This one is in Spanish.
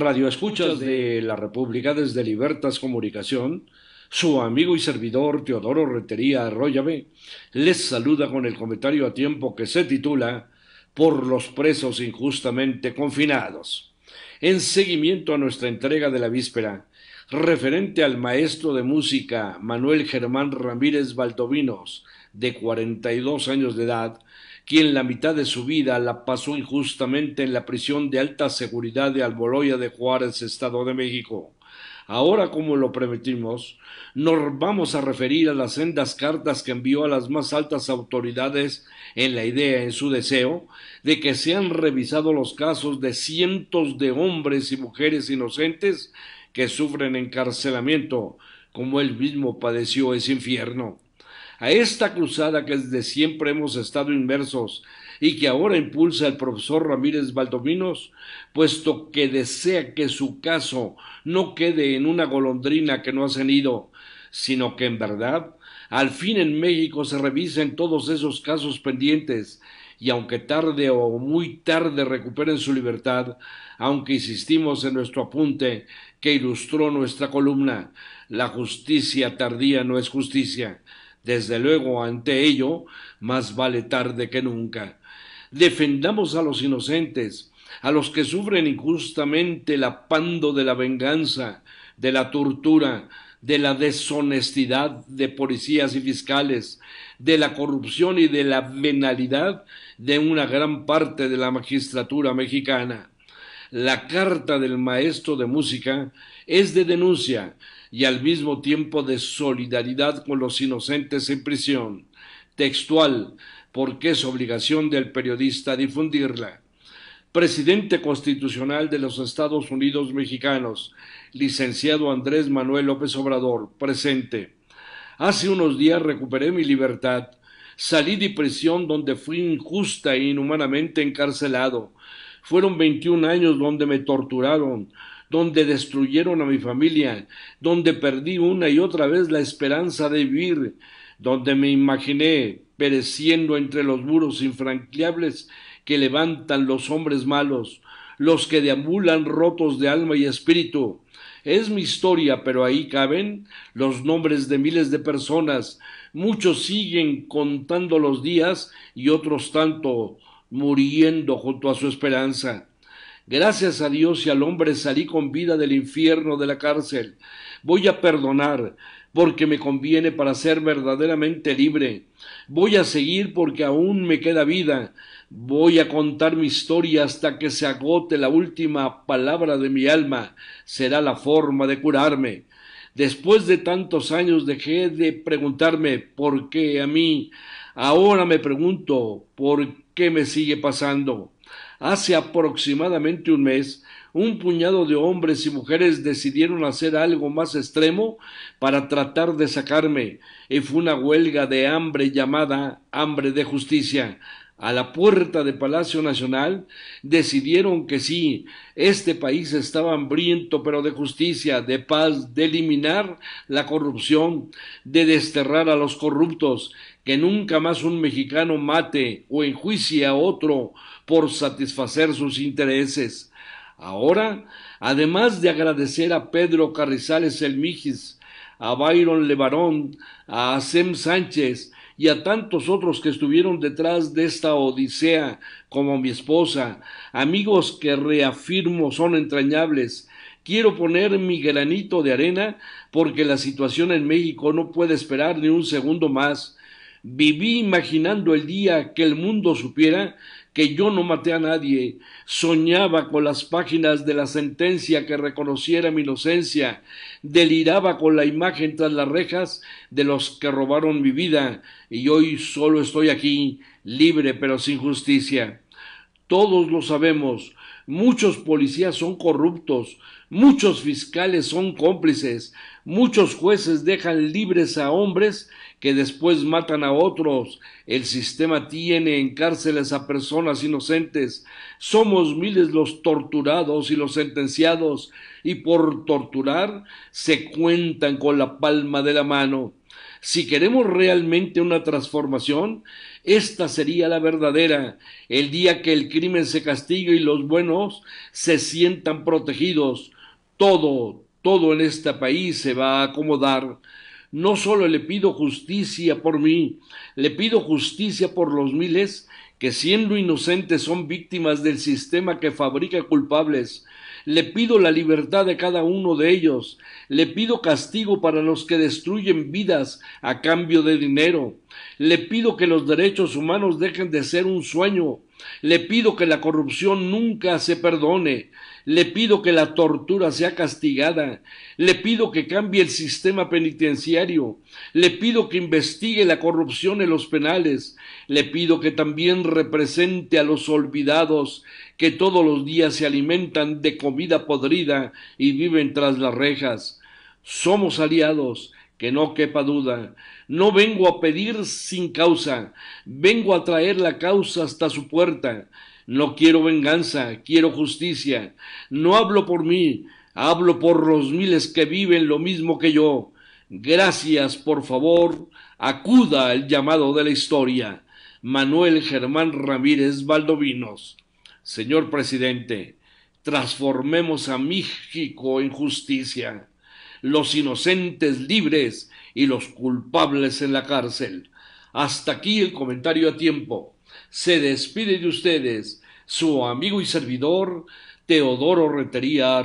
radioescuchas de la República desde Libertas Comunicación, su amigo y servidor Teodoro Retería Arroyave les saluda con el comentario a tiempo que se titula Por los presos injustamente confinados. En seguimiento a nuestra entrega de la víspera, referente al maestro de música Manuel Germán Ramírez Baltovinos, de 42 años de edad, quien la mitad de su vida la pasó injustamente en la prisión de alta seguridad de Alboloya de Juárez, Estado de México. Ahora, como lo prometimos, nos vamos a referir a las sendas cartas que envió a las más altas autoridades en la idea, en su deseo, de que se han revisado los casos de cientos de hombres y mujeres inocentes que sufren encarcelamiento, como él mismo padeció ese infierno a esta cruzada que desde siempre hemos estado inmersos y que ahora impulsa el profesor Ramírez Baldominos, puesto que desea que su caso no quede en una golondrina que no ha cenido, sino que en verdad al fin en México se revisen todos esos casos pendientes y aunque tarde o muy tarde recuperen su libertad, aunque insistimos en nuestro apunte que ilustró nuestra columna, la justicia tardía no es justicia. Desde luego, ante ello, más vale tarde que nunca. Defendamos a los inocentes, a los que sufren injustamente el apando de la venganza, de la tortura, de la deshonestidad de policías y fiscales, de la corrupción y de la venalidad de una gran parte de la magistratura mexicana la carta del maestro de música es de denuncia y al mismo tiempo de solidaridad con los inocentes en prisión, textual, porque es obligación del periodista difundirla. Presidente constitucional de los Estados Unidos mexicanos, licenciado Andrés Manuel López Obrador, presente. Hace unos días recuperé mi libertad. Salí de prisión donde fui injusta e inhumanamente encarcelado fueron veintiún años donde me torturaron, donde destruyeron a mi familia, donde perdí una y otra vez la esperanza de vivir, donde me imaginé pereciendo entre los muros infranqueables que levantan los hombres malos, los que deambulan rotos de alma y espíritu. Es mi historia, pero ahí caben los nombres de miles de personas. Muchos siguen contando los días y otros tanto muriendo junto a su esperanza. Gracias a Dios y al hombre salí con vida del infierno de la cárcel. Voy a perdonar porque me conviene para ser verdaderamente libre. Voy a seguir porque aún me queda vida. Voy a contar mi historia hasta que se agote la última palabra de mi alma. Será la forma de curarme. Después de tantos años dejé de preguntarme por qué a mí. Ahora me pregunto por qué me sigue pasando. Hace aproximadamente un mes, un puñado de hombres y mujeres decidieron hacer algo más extremo para tratar de sacarme, y fue una huelga de hambre llamada hambre de justicia a la puerta de Palacio Nacional, decidieron que sí, este país estaba hambriento, pero de justicia, de paz, de eliminar la corrupción, de desterrar a los corruptos, que nunca más un mexicano mate o enjuicie a otro por satisfacer sus intereses. Ahora, además de agradecer a Pedro Carrizales El Mijis, a Byron Levarón, a Sem Sánchez, y a tantos otros que estuvieron detrás de esta odisea, como mi esposa, amigos que reafirmo son entrañables. Quiero poner mi granito de arena porque la situación en México no puede esperar ni un segundo más. Viví imaginando el día que el mundo supiera que yo no maté a nadie. Soñaba con las páginas de la sentencia que reconociera mi inocencia. Deliraba con la imagen tras las rejas de los que robaron mi vida. Y hoy solo estoy aquí, libre pero sin justicia. Todos lo sabemos. Muchos policías son corruptos, muchos fiscales son cómplices, muchos jueces dejan libres a hombres que después matan a otros. El sistema tiene en cárceles a personas inocentes. Somos miles los torturados y los sentenciados, y por torturar se cuentan con la palma de la mano. Si queremos realmente una transformación, esta sería la verdadera, el día que el crimen se castigue y los buenos se sientan protegidos. Todo, todo en este país se va a acomodar. No solo le pido justicia por mí, le pido justicia por los miles que siendo inocentes son víctimas del sistema que fabrica culpables, le pido la libertad de cada uno de ellos. Le pido castigo para los que destruyen vidas a cambio de dinero. Le pido que los derechos humanos dejen de ser un sueño le pido que la corrupción nunca se perdone. Le pido que la tortura sea castigada. Le pido que cambie el sistema penitenciario. Le pido que investigue la corrupción en los penales. Le pido que también represente a los olvidados que todos los días se alimentan de comida podrida y viven tras las rejas. Somos aliados que no quepa duda. No vengo a pedir sin causa, vengo a traer la causa hasta su puerta. No quiero venganza, quiero justicia. No hablo por mí, hablo por los miles que viven lo mismo que yo. Gracias, por favor, acuda al llamado de la historia. Manuel Germán Ramírez Valdovinos. Señor presidente, transformemos a México en justicia los inocentes libres y los culpables en la cárcel. Hasta aquí el comentario a tiempo. Se despide de ustedes su amigo y servidor Teodoro Retería